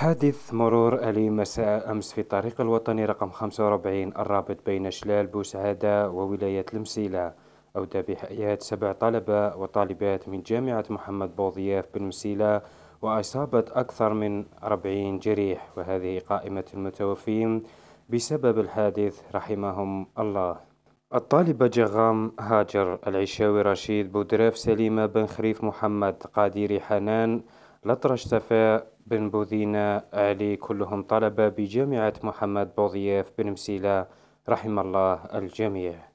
حادث مرور أليم مساء أمس في الطريق الوطني رقم 45 الرابط بين شلال بوسعادة وولاية المسيلة أودى بحياة سبع طلبة وطالبات من جامعة محمد بوضياف بالمسيلة وأصابة أكثر من 40 جريح وهذه قائمة المتوفين بسبب الحادث رحمهم الله الطالبة جغام هاجر العشاوي رشيد بودراف سليمة بن خريف محمد قاديري حنان لطرش صفاء بن بوذينة علي كلهم طلبة بجامعة محمد بوضياف بن مسيلة رحم الله الجميع